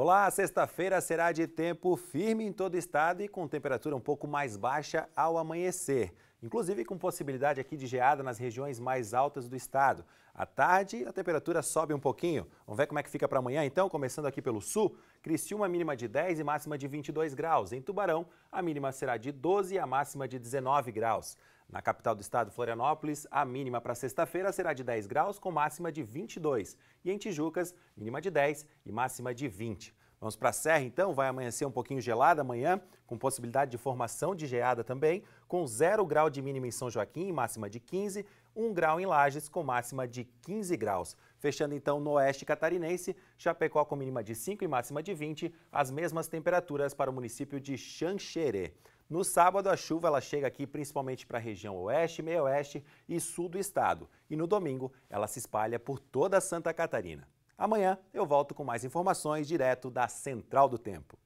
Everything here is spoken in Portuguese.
Olá, sexta-feira será de tempo firme em todo o estado e com temperatura um pouco mais baixa ao amanhecer, inclusive com possibilidade aqui de geada nas regiões mais altas do estado. À tarde, a temperatura sobe um pouquinho. Vamos ver como é que fica para amanhã, então, começando aqui pelo sul. Criciúma, mínima de 10 e máxima de 22 graus. Em Tubarão, a mínima será de 12 e a máxima de 19 graus. Na capital do estado, Florianópolis, a mínima para sexta-feira será de 10 graus, com máxima de 22. E em Tijucas, mínima de 10 e máxima de 20. Vamos para a Serra, então, vai amanhecer um pouquinho gelada amanhã, com possibilidade de formação de geada também, com 0 grau de mínima em São Joaquim, máxima de 15, 1 grau em Lages, com máxima de 15 graus. Fechando então no oeste catarinense, Chapecó com mínima de 5 e máxima de 20, as mesmas temperaturas para o município de Xanxerê. No sábado, a chuva ela chega aqui principalmente para a região oeste, meio-oeste e sul do estado. E no domingo, ela se espalha por toda Santa Catarina. Amanhã eu volto com mais informações direto da Central do Tempo.